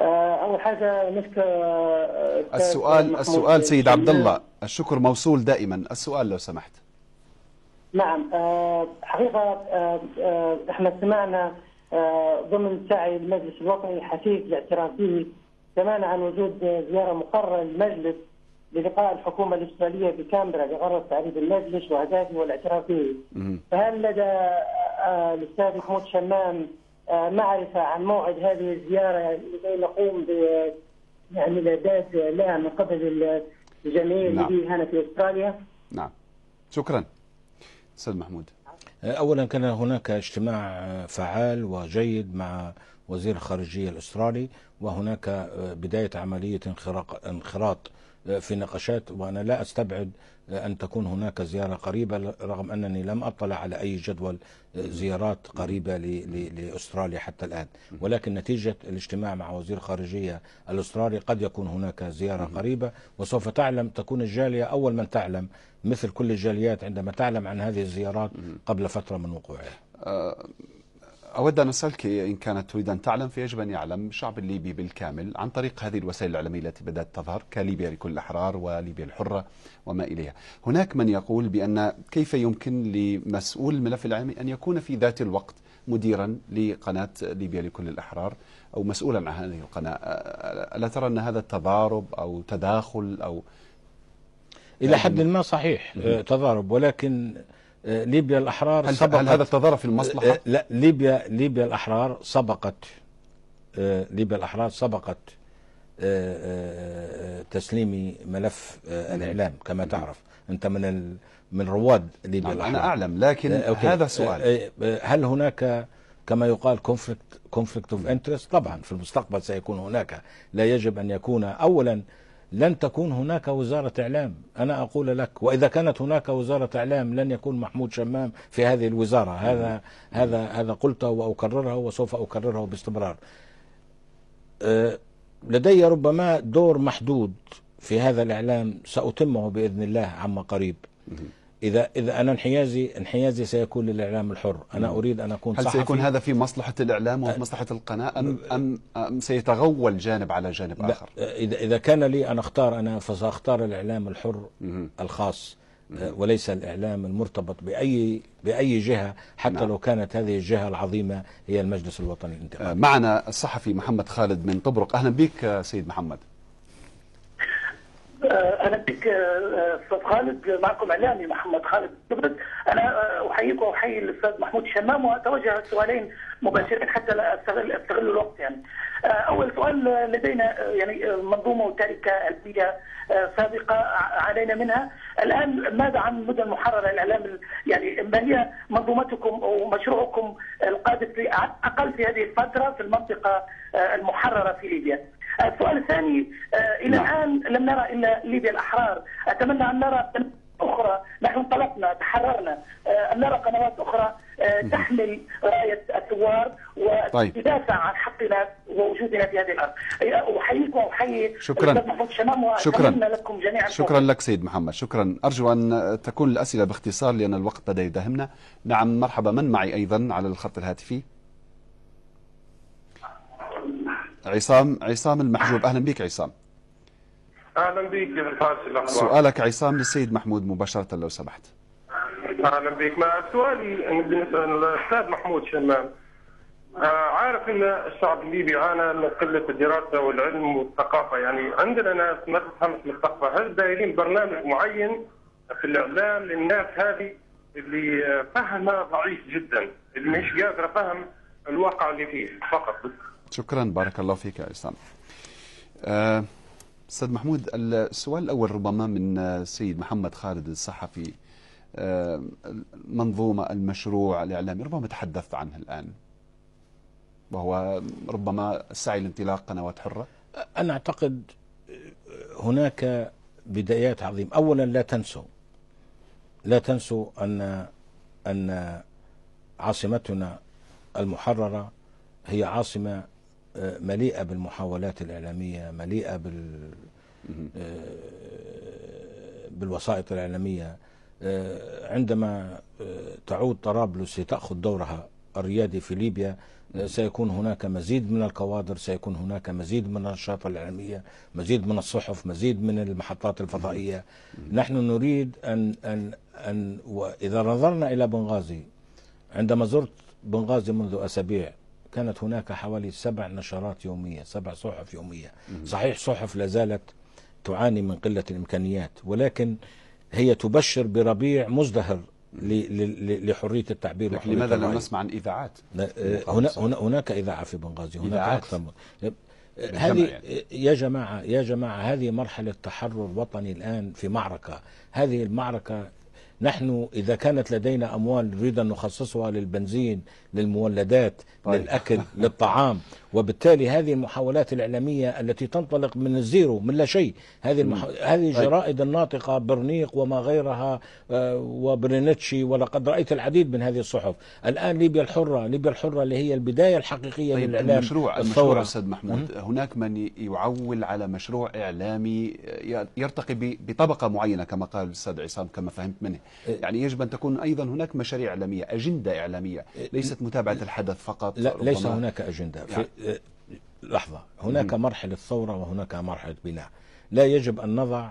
آه، اول حاجه نشكر آه، آه، السؤال السؤال سيد عبد الله الشكر موصول دائما السؤال لو سمحت نعم حقيقه احنا سمعنا ضمن سعي المجلس الوطني الحثيث لاعترافه سمعنا عن وجود زياره مقرره للمجلس للقاء الحكومه الاستراليه بكامبرا لغرض تعريف المجلس واهدافه والاعتراف به. فهل لدى الاستاذ محمود شمام آه، معرفه عن موعد هذه الزياره لكي نقوم ب يعني الاعداد لها من قبل الجمعيه نعم. اللي هنا في استراليا. نعم. شكرا. استاذ محمود. آه، اولا كان هناك اجتماع آه، فعال وجيد مع وزير الخارجيه الاسترالي وهناك بدايه عمليه انخراط في نقاشات وأنا لا أستبعد أن تكون هناك زيارة قريبة رغم أنني لم أطلع على أي جدول زيارات قريبة لأستراليا حتى الآن ولكن نتيجة الاجتماع مع وزير خارجية الأسترالي قد يكون هناك زيارة قريبة وسوف تعلم تكون الجالية أول من تعلم مثل كل الجاليات عندما تعلم عن هذه الزيارات قبل فترة من وقوعها آه، أود أن أسألك إن كانت تريد أن تعلم فيجب أن يعلم الشعب الليبي بالكامل عن طريق هذه الوسائل الإعلامية التي بدأت تظهر كليبيا لكل الأحرار وليبيا الحرة وما إليها هناك من يقول بأن كيف يمكن لمسؤول الملف الإعلامي أن يكون في ذات الوقت مديرا لقناة ليبيا لكل الأحرار أو مسؤولا عن هذه القناة ألا ترى أن هذا التضارب أو تداخل أو إلى يعني حد ما صحيح تضارب ولكن آه، ليبيا الأحرار هل, سبقت هل هذا التضارب في المصلحة؟ آه، لا ليبيا ليبيا الأحرار سبقت آه، ليبيا الأحرار سبقت تسليم ملف نعم. الإعلام كما نعم. تعرف أنت من ال من رواد ليبيا نعم، الأحرار أنا أعلم لكن أوكي. هذا سؤال هل هناك كما يقال كونفليكت كونفليكت اوف انترست طبعا في المستقبل سيكون هناك لا يجب ان يكون اولا لن تكون هناك وزارة إعلام أنا أقول لك وإذا كانت هناك وزارة إعلام لن يكون محمود شمام في هذه الوزارة هذا هذا هذا قلته وأكررها وسوف أكررها باستمرار أه، لدي ربما دور محدود في هذا الإعلام سأتمه بإذن الله عما قريب إذا إذا أنا انحيازي انحيازي سيكون للإعلام الحر، أنا نعم. أريد أن أكون هل صحفي هل سيكون هذا في مصلحة الإعلام وفي أه. مصلحة القناة أم أم, أم سيتغول جانب على جانب آخر؟ أه، إذا إذا كان لي أن أختار أنا فسأختار الإعلام الحر الخاص أه، وليس الإعلام المرتبط بأي بأي جهة حتى نعم. لو كانت هذه الجهة العظيمة هي المجلس الوطني الانتقالي معنا الصحفي محمد خالد من طبرق أهلا بك سيد محمد آه، انا بك آه، آه، استاذ خالد معكم اعلامي محمد خالد قبرص انا احييك واحيي الاستاذ محمود شمام واتوجه سؤالين مباشرين حتى لا استغل استغل الوقت يعني اول سؤال لدينا يعني منظومه وتركه علميه سابقه علينا منها الان ماذا عن المدن المحرره الاعلام يعني ما هي منظومتكم ومشروعكم القادم في اقل في هذه الفتره في المنطقه المحرره في ليبيا؟ السؤال الثاني آه، الى نعم. الان لم نرى الا ليبيا الاحرار اتمنى ان نرى اخرى نحن انطلقنا تحررنا آه، ان نرى قنوات اخرى آه، تحمل رايه الثوار طيب. وتدافع عن حقنا ووجودنا في هذه الارض احييكم واحيي شكرا شكرا لكم جميعا شكرا لك سيد محمد شكرا ارجو ان تكون الاسئله باختصار لان الوقت بدا يداهمنا نعم مرحبا من معي ايضا على الخط الهاتفي عصام عصام المحجوب أهلا بك عصام أهلا بك بالفارس سؤالك عصام للسيد محمود مباشرة لو سمحت أهلا بك ما سؤالي بالنسبة للأستاذ محمود شمام آه، عارف ان الشعب الليبي عانى من قله الدراسه والعلم والثقافه يعني عندنا ناس ما تفهمش من الثقافه هل دايرين برنامج معين في الاعلام للناس هذه اللي آه، فهمها ضعيف جدا اللي مش قادره فهم الواقع اللي فيه فقط شكرا بارك الله فيك يا إسلام آه، أستاذ محمود السؤال الأول ربما من السيد محمد خالد الصحفي آه، المنظومة المشروع الإعلامي ربما تحدثت عنه الآن وهو ربما السعي لانطلاق قنوات حرة أنا أعتقد هناك بدايات عظيمة أولا لا تنسوا لا تنسوا أن أن عاصمتنا المحررة هي عاصمة مليئه بالمحاولات الاعلاميه مليئه بال آه، بالوسائط الاعلاميه آه، عندما آه، تعود طرابلس لتاخذ دورها الريادي في ليبيا سيكون هناك مزيد من الكوادر سيكون هناك مزيد من النشاط الإعلامية مزيد من الصحف مزيد من المحطات الفضائية نحن نريد أن, أن, أن وإذا نظرنا إلى بنغازي عندما زرت بنغازي منذ أسابيع كانت هناك حوالي سبع نشرات يومية سبع صحف يومية صحيح صحف لا زالت تعاني من قلة الإمكانيات ولكن هي تبشر بربيع مزدهر لحريه التعبير لكن لماذا لا نسمع عن اذاعات؟ آه، هنا هناك اذاعه في بنغازي هناك إذاعات. اكثر من هذه يعني. يا جماعه يا جماعه هذه مرحله تحرر وطني الان في معركه هذه المعركه نحن إذا كانت لدينا أموال نريد أن نخصصها للبنزين للمولدات طيب. للأكل للطعام وبالتالي هذه المحاولات الإعلامية التي تنطلق من الزيرو من لا شيء هذه المح... هذه طيب. الجرائد الناطقة برنيق وما غيرها آه، وبرينتشي ولقد رأيت العديد من هذه الصحف الآن ليبيا الحرة ليبيا الحرة اللي هي البداية الحقيقية طيب للإعلام المشروع الثورة أستاذ محمود هناك من يعول على مشروع إعلامي آه، يرتقي بطبقة معينة كما قال الأستاذ عصام كما فهمت منه آه. يعني يجب أن تكون أيضا هناك مشاريع إعلامية أجندة إعلامية ليست متابعة الحدث فقط لا ليس هناك أجندة يعني لحظة هناك مرحلة ثورة وهناك مرحلة بناء لا يجب أن نضع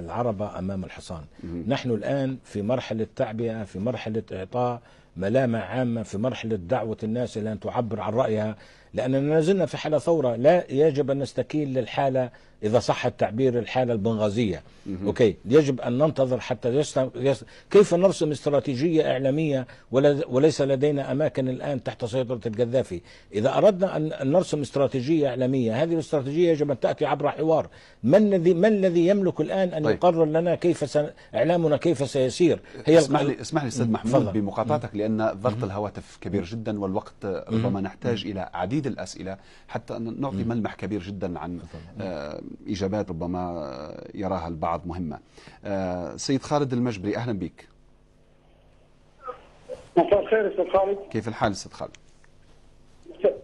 العربة أمام الحصان نحن الآن في مرحلة تعبئة في مرحلة إعطاء ملامة عامة في مرحلة دعوة الناس إلى أن تعبر عن رأيها لأننا نزلنا في حالة ثورة لا يجب أن نستكين للحالة إذا صح التعبير الحالة البنغازية أوكي يجب أن ننتظر حتى يسلم يسلم كيف نرسم استراتيجية إعلامية وليس لدينا أماكن الآن تحت سيطرة القذافي إذا أردنا أن نرسم استراتيجية إعلامية هذه الاستراتيجية يجب أن تأتي عبر حوار من الذي من الذي يملك الآن أن طيب. يقرر لنا كيف سن... إعلامنا كيف سيسير هي اسمح لي اسمح لي أستاذ محمود فضل. بمقاطعتك لأن ضغط الهواتف كبير جدا والوقت ربما نحتاج إلى عديد الأسئلة حتى نعطي ملمح كبير جدا عن آه، إجابات ربما يراها البعض مهمة آه، سيد خالد المجبري أهلا بك مساء الخير أستاذ خالد كيف الحال أستاذ خالد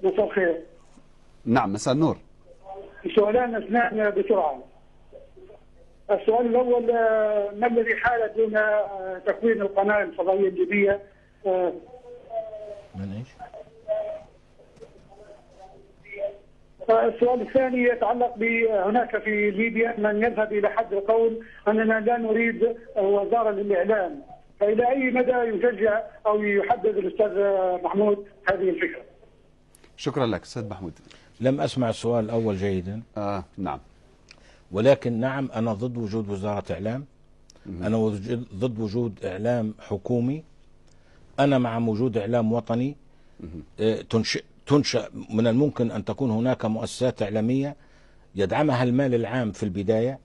مساء الخير نعم مساء النور سؤالان أثناء بسرعة السؤال الأول آه، ما الذي حال دون آه، تكوين القناة الفضائية الليبية من إيش؟ السؤال الثاني يتعلق بهناك في ليبيا من يذهب الى حد القول اننا لا نريد وزاره للاعلام فالى اي مدى يشجع او يحدد الاستاذ محمود هذه الفكره؟ شكرا لك استاذ محمود. لم اسمع السؤال الاول جيدا. آه نعم. ولكن نعم انا ضد وجود وزاره اعلام. انا ضد وجود اعلام حكومي. انا مع وجود اعلام وطني آه، تنشئ تنشأ من الممكن أن تكون هناك مؤسسات إعلامية يدعمها المال العام في البداية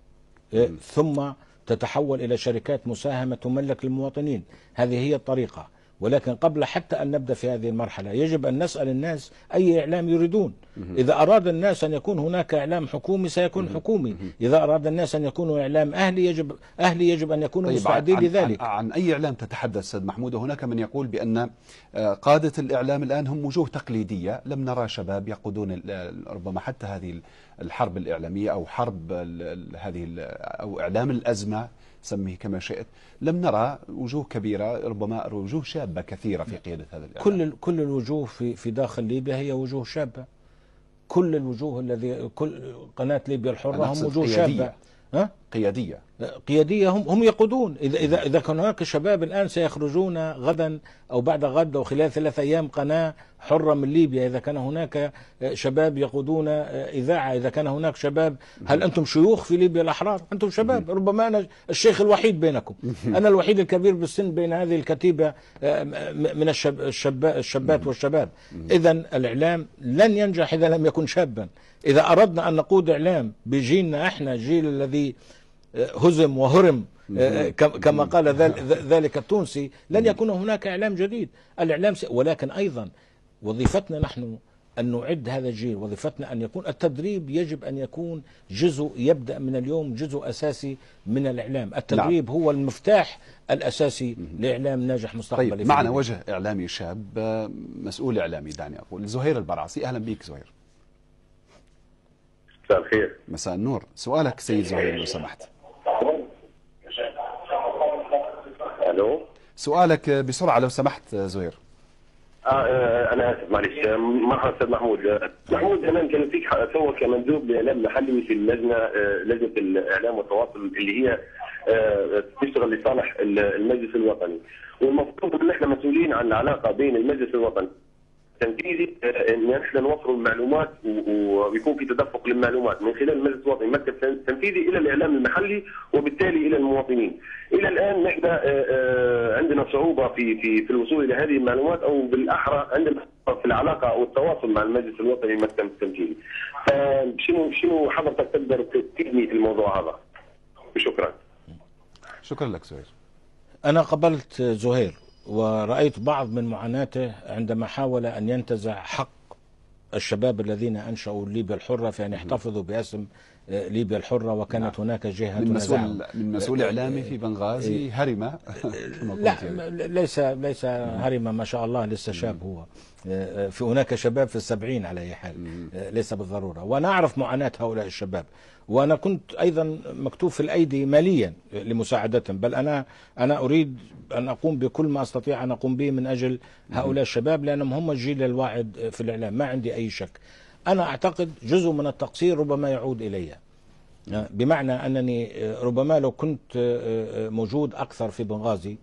إيه، ثم تتحول إلى شركات مساهمة تملك للمواطنين هذه هي الطريقة ولكن قبل حتى أن نبدأ في هذه المرحلة يجب أن نسأل الناس أي إعلام يريدون إذا أراد الناس أن يكون هناك إعلام حكومي سيكون حكومي إذا أراد الناس أن يكونوا إعلام أهلي يجب أهلي يجب أن يكونوا طيب مستعدين لذلك عن, عن أي إعلام تتحدث أستاذ محمود هناك من يقول بأن آه، قادة الإعلام الآن هم وجوه تقليدية لم نرى شباب يقودون ربما حتى هذه الحرب الإعلامية أو حرب هذه أو إعلام الأزمة سميه كما شئت لم نرى وجوه كبيرة ربما وجوه شابة كثيرة في قيادة هذا الإعلام كل, كل الوجوه في, في داخل ليبيا هي وجوه شابة كل الوجوه الذي كل قناة ليبيا الحرة هم وجوه قيادية. شابة قيادية قيادية هم هم يقودون إذا إذا إذا كان هناك شباب الآن سيخرجون غدا أو بعد غد أو خلال ثلاثة أيام قناة حرة من ليبيا إذا كان هناك شباب يقودون إذاعة إذا كان هناك شباب هل أنتم شيوخ في ليبيا الأحرار أنتم شباب ربما أنا الشيخ الوحيد بينكم أنا الوحيد الكبير بالسن بين هذه الكتيبة آه، من الشباب الشابات والشباب إذا الإعلام لن ينجح إذا لم يكن شابا إذا أردنا أن نقود إعلام بجيلنا إحنا الجيل الذي هزم وهرم آه، آه، كما قال نعم. ذلك التونسي لن يكون هناك إعلام جديد الإعلام ولكن أيضا وظيفتنا نحن أن نعد هذا الجيل وظيفتنا أن يكون التدريب يجب أن يكون جزء يبدأ من اليوم جزء أساسي من الإعلام نعم. التدريب نعم. هو المفتاح الأساسي لإعلام ناجح مستقبلي طيب معنا وجه إعلامي شاب آه، مسؤول إعلامي دعني أقول زهير البرعسي أهلا بك زهير مساء الخير مساء النور سؤالك سيد زهير لو سمحت سؤالك بسرعة لو سمحت زهير آه،, آه انا اسف معلش مرحبا استاذ محمود محمود انا كان فيك تو كمندوب اعلام محلي في اللجنه آه، لجنه الاعلام والتواصل اللي هي آه، تشتغل لصالح المجلس الوطني والمفروض ان احنا مسؤولين عن العلاقه بين المجلس الوطني التنفيذي آه، ان احنا نوفر المعلومات ويكون في تدفق للمعلومات من خلال المجلس الوطني المكتب التنفيذي الى الاعلام المحلي وبالتالي الى المواطنين. الى الان نحن آه، آه، عندنا صعوبه في في في الوصول الى هذه المعلومات او بالاحرى عندنا في العلاقه او التواصل مع المجلس الوطني المكتب التنفيذي. شنو شنو حضرتك تقدر تفيدني في الموضوع هذا؟ شكرا. شكرا لك زهير. انا قبلت زهير ورأيت بعض من معاناته عندما حاول أن ينتزع حق الشباب الذين أنشأوا ليبيا الحرة في أن يحتفظوا باسم آه، ليبيا الحرة وكانت نعم. هناك جهة من مسؤول من مسؤول آه، آه، إعلامي في بنغازي إيه. هرمة لا يعني. ليس ليس هرمة ما شاء الله لسه شاب هو في هناك شباب في السبعين على أي حال ليس بالضرورة وأنا أعرف معاناة هؤلاء الشباب وانا كنت ايضا مكتوف الايدي ماليا لمساعدتهم بل انا انا اريد ان اقوم بكل ما استطيع ان اقوم به من اجل هؤلاء الشباب لانهم هم الجيل الواعد في الاعلام ما عندي اي شك انا اعتقد جزء من التقصير ربما يعود الي بمعنى انني ربما لو كنت آه، آه، موجود اكثر في بنغازي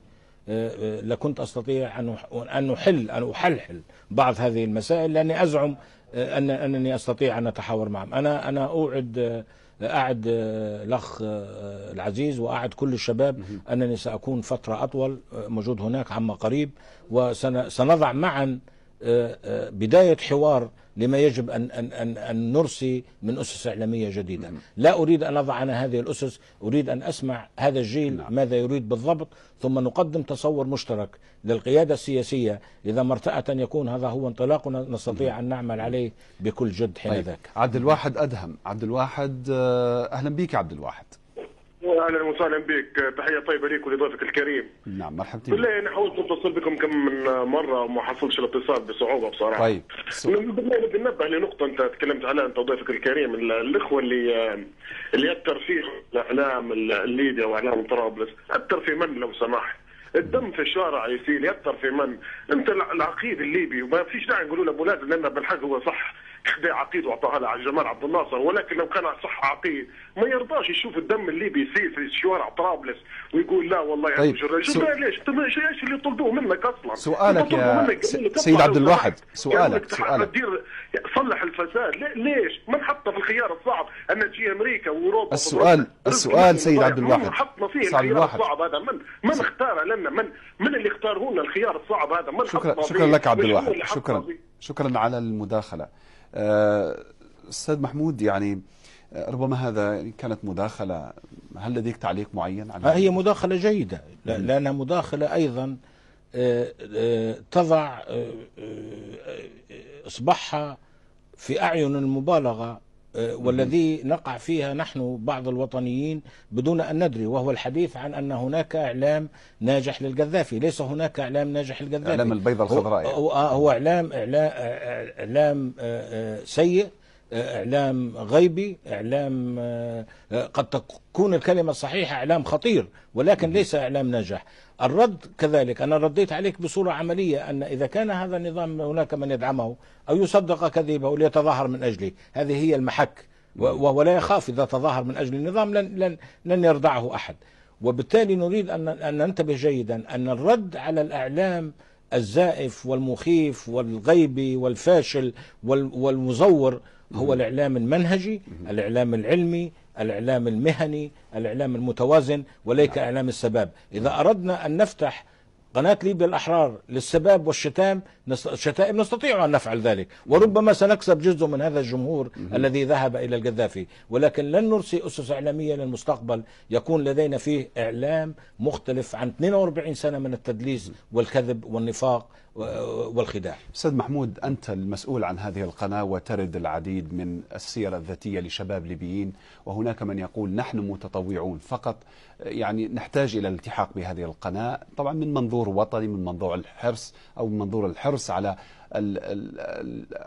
آه، لكنت استطيع ان ان احل ان احلحل بعض هذه المسائل لاني ازعم ان انني استطيع ان اتحاور معهم انا انا اوعد أعد آه، الاخ آه، العزيز وأعد كل الشباب انني ساكون فتره اطول آه، موجود هناك عما قريب وسنضع معا آه، آه، بداية حوار لما يجب أن, أن, أن, أن نرسي من أسس إعلامية جديدة نعم. لا أريد أن أضع أنا هذه الأسس أريد أن أسمع هذا الجيل نعم. ماذا يريد بالضبط ثم نقدم تصور مشترك للقيادة السياسية إذا ما ارتأت أن يكون هذا هو انطلاقنا نستطيع أن نعمل عليه بكل جد حين طيب. ذاك عبد الواحد أدهم عبد الواحد آه، أهلا بك عبد الواحد اهلا وسهلا بك تحيه طيبه ليك ولضيفك الكريم نعم مرحبتين بالله انا حاولت اتصل بكم كم من مره وما حصلش الاتصال بصعوبه بصراحه طيب بالله ننبه لنقطه انت تكلمت عليها انت وضيفك الكريم الاخوه اللي اللي اثر فيه الاعلام الليبيا واعلام طرابلس اثر في من لو سمحت الدم في الشارع يسيل يأثر في من؟ انت العقيد الليبي وما فيش داعي نقولوا له ابو لازم لان بالحق هو صح احدى عقيد واعطاها لها جمال عبد الناصر ولكن لو كان صح عقيد ما يرضاش يشوف الدم اللي بيسيل في شوارع طرابلس ويقول لا والله طيب شو ليش ايش اللي طلبوه منك اصلا سؤالك يا منك. سيد عبد الواحد سؤالك سؤالك دير... صلح الفساد ليش ما نحط في الخيار الصعب ان تجي امريكا واوروبا السؤال السؤال سيد عبد الواحد حطنا فيه الخيار الواحد. الصعب هذا من من اختار لنا من من اللي اختاره لنا الخيار الصعب هذا من شكرا شكرا لك عبد الواحد شكرا شكرا على المداخله آه، أستاذ محمود يعني آه، ربما هذا كانت مداخلة هل لديك تعليق معين على آه، هي مداخلة جيدة لأنها مداخلة أيضا تضع إصبعها في أعين المبالغة والذي نقع فيها نحن بعض الوطنيين بدون أن ندري وهو الحديث عن أن هناك إعلام ناجح للقذافي ليس هناك إعلام ناجح للقذافي إعلام البيضة الخضراء يعني. هو, هو إعلام, إعلام, إعلام آه، آه، سيء إعلام غيبي إعلام آه، قد تكون الكلمة الصحيحة إعلام خطير ولكن ليس إعلام ناجح الرد كذلك أنا رديت عليك بصورة عملية أن إذا كان هذا النظام هناك من يدعمه أو يصدق كذبه ليتظاهر من أجله هذه هي المحك نعم. وهو لا يخاف إذا تظاهر من أجل النظام لن, لن, لن يردعه أحد وبالتالي نريد أن, أن ننتبه جيدا أن الرد على الإعلام الزائف والمخيف والغيبي والفاشل والمزور هو الإعلام المنهجي الإعلام العلمي الإعلام المهني الإعلام المتوازن وليك نعم. إعلام السباب إذا نعم. أردنا أن نفتح قناة ليبيا الأحرار للسباب والشتام الشتائم نستطيع أن نفعل ذلك وربما سنكسب جزء من هذا الجمهور مم. الذي ذهب إلى القذافي ولكن لن نرسي أسس إعلامية للمستقبل يكون لدينا فيه إعلام مختلف عن 42 سنة من التدليس والكذب والنفاق والخداع أستاذ محمود أنت المسؤول عن هذه القناة وترد العديد من السير الذاتية لشباب ليبيين وهناك من يقول نحن متطوعون فقط يعني نحتاج إلى الالتحاق بهذه القناة طبعا من منظور وطني من منظور الحرص أو من منظور الحرص على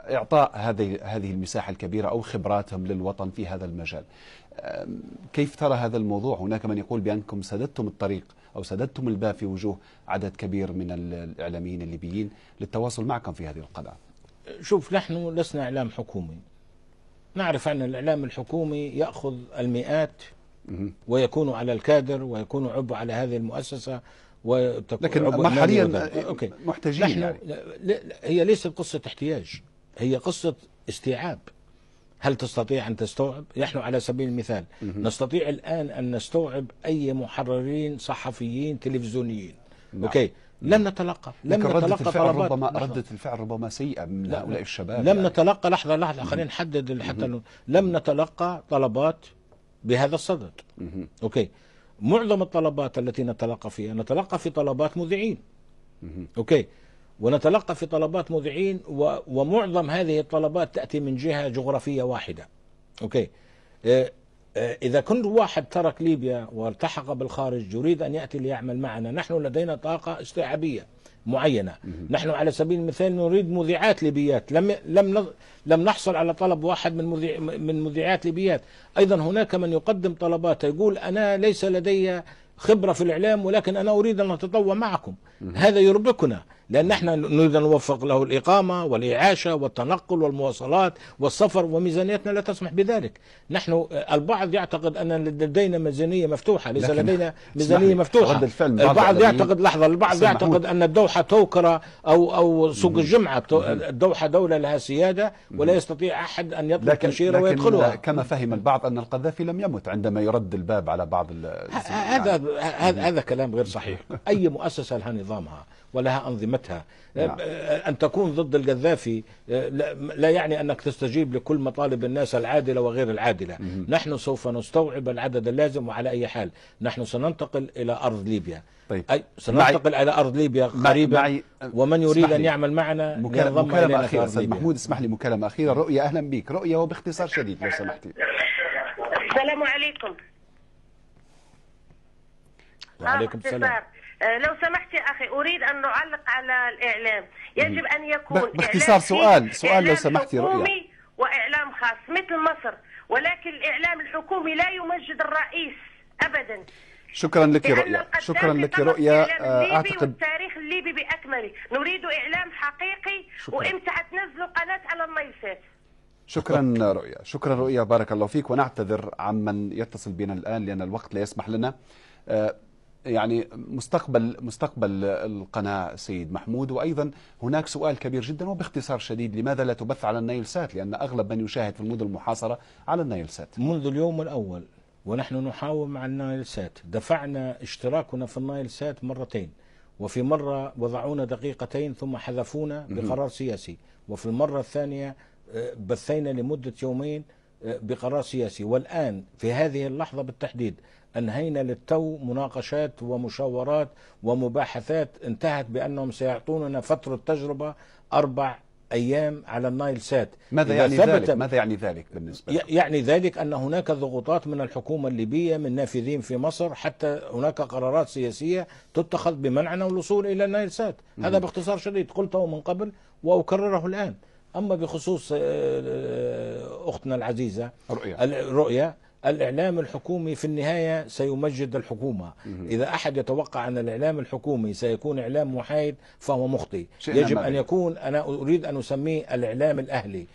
إعطاء هذه هذه المساحة الكبيرة أو خبراتهم للوطن في هذا المجال كيف ترى هذا الموضوع هناك من يقول بأنكم سددتم الطريق أو سددتم الباب في وجوه عدد كبير من الإعلاميين الليبيين للتواصل معكم في هذه القناة شوف نحن لسنا إعلام حكومي نعرف أن الإعلام الحكومي يأخذ المئات ويكون على الكادر ويكون عبء على هذه المؤسسة وتكون لكن حاليا آه، محتاجين يعني. هي ليست قصة احتياج هي قصة استيعاب هل تستطيع أن تستوعب؟ نحن على سبيل المثال نستطيع الآن أن نستوعب أي محررين صحفيين تلفزيونيين نعم. أوكي لم نتلقى لم نتلقى ردة الفعل طلبات ربما نعم. ردة الفعل ربما سيئة من لا هؤلاء الشباب لم يعني. نتلقى لحظة لحظة خلينا نحدد حتى لم نتلقى طلبات بهذا الصدد مم. أوكي معظم الطلبات التي نتلقى فيها نتلقى في طلبات مذيعين أوكي ونتلقى في طلبات مذيعين ومعظم هذه الطلبات تأتي من جهة جغرافية واحدة أوكي آه، آه، إذا كنت واحد ترك ليبيا والتحق بالخارج يريد أن يأتي ليعمل معنا نحن لدينا طاقة استيعابية معينة نحن على سبيل المثال نريد مذيعات ليبيات لم لم لم نحصل على طلب واحد من مذيع من مذيعات ليبيات أيضا هناك من يقدم طلبات يقول أنا ليس لدي خبرة في الإعلام ولكن أنا أريد أن أتطوع معكم هذا يربكنا لأن احنا نريد أن نوفق له الإقامة والإعاشة والتنقل والمواصلات والسفر وميزانيتنا لا تسمح بذلك نحن البعض يعتقد أن لدينا ميزانية مفتوحة ليس لدينا ميزانية مفتوحة البعض يعتقد لحظة البعض يعتقد أن الدوحة توكرة أو أو سوق الجمعة الدوحة دولة لها سيادة ولا يستطيع أحد أن يطلب تشيره ويدخلها كما فهم البعض أن القذافي لم يمت عندما يرد الباب على بعض هذا هذا كلام غير صحيح أي مؤسسة لها نظامها ولها أنظمتها نعم. أه، أن تكون ضد القذافي أه، لا يعني أنك تستجيب لكل مطالب الناس العادلة وغير العادلة مم. نحن سوف نستوعب العدد اللازم وعلى أي حال نحن سننتقل إلى أرض ليبيا طيب. أي سننتقل معي. إلى أرض ليبيا قريبا معي. ومن يريد أن يعمل معنا مكالمة, مكالمة أخيرة أستاذ محمود اسمح لي مكالمة أخيرة رؤية أهلا بك رؤية وباختصار شديد لو سمحتي السلام عليكم وعليكم السلام آه، آه، لو سمحت يا اخي اريد ان نعلق على الاعلام يجب ان يكون باختصار سؤال سؤال لو سمحتي رؤيا حكومي واعلام خاص مثل مصر ولكن الاعلام الحكومي لا يمجد الرئيس ابدا شكرا لك رؤيا شكرا لك رؤيا آه، اعتقد التاريخ الليبي باكمله نريد اعلام حقيقي وامتى حتنزلوا قناه على الميسات شكرا رؤيا شكرا رؤيا بارك الله فيك ونعتذر عمن يتصل بنا الان لان الوقت لا يسمح لنا آه، يعني مستقبل مستقبل القناة سيد محمود وأيضا هناك سؤال كبير جدا وباختصار شديد لماذا لا تبث على النايل سات لأن أغلب من يشاهد في المدن المحاصرة على النايل سات منذ اليوم الأول ونحن نحاول مع النايل سات دفعنا اشتراكنا في النايل سات مرتين وفي مرة وضعونا دقيقتين ثم حذفونا بقرار سياسي وفي المرة الثانية آه، بثينا لمدة يومين بقرار سياسي والآن في هذه اللحظة بالتحديد أنهينا للتو مناقشات ومشاورات ومباحثات انتهت بأنهم سيعطوننا فترة تجربة أربع ايام على النايل سات ماذا يعني ذلك ماذا يعني ذلك بالنسبه يعني ذلك ان هناك ضغوطات من الحكومه الليبيه من نافذين في مصر حتى هناك قرارات سياسيه تتخذ بمنعنا الوصول الى النايل سات هذا باختصار شديد قلته من قبل واكرره الان أما بخصوص آه، آه، أختنا العزيزة رؤيا الرؤية الإعلام الحكومي في النهاية سيمجد الحكومة إذا أحد يتوقع أن الإعلام الحكومي سيكون إعلام محايد فهو مخطئ يجب أن يكون أنا أريد أن أسميه الإعلام الأهلي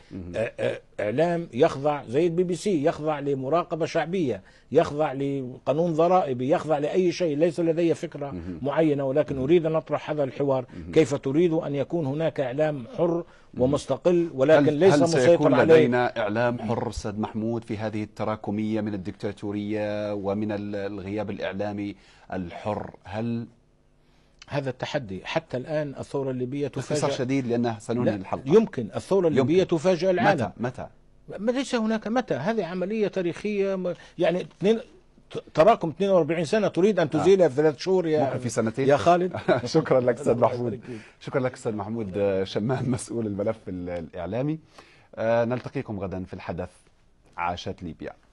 اعلام يخضع زي البي بي سي يخضع لمراقبه شعبيه يخضع لقانون ضرائبي يخضع لاي شيء ليس لدي فكره معينه ولكن اريد ان اطرح هذا الحوار كيف تريد ان يكون هناك اعلام حر ومستقل ولكن هل ليس هل مسيطر عليه لدينا اعلام حر استاذ محمود في هذه التراكميه من الدكتاتوريه ومن الغياب الاعلامي الحر هل هذا التحدي حتى الآن الثورة الليبية تفاجأ باختصار شديد لأنها سننهي لا الحلقة يمكن الثورة الليبية يمكن. تفاجأ العالم متى متى ليس هناك متى هذه عملية تاريخية يعني اثنين تراكم 42 سنة تريد أن آه. تزيلها في ثلاث شهور يا ممكن في سنتين يا خالد شكرا لك أستاذ محمود شكرا لك أستاذ محمود شمام مسؤول الملف الإعلامي آه، نلتقيكم غدا في الحدث عاشت ليبيا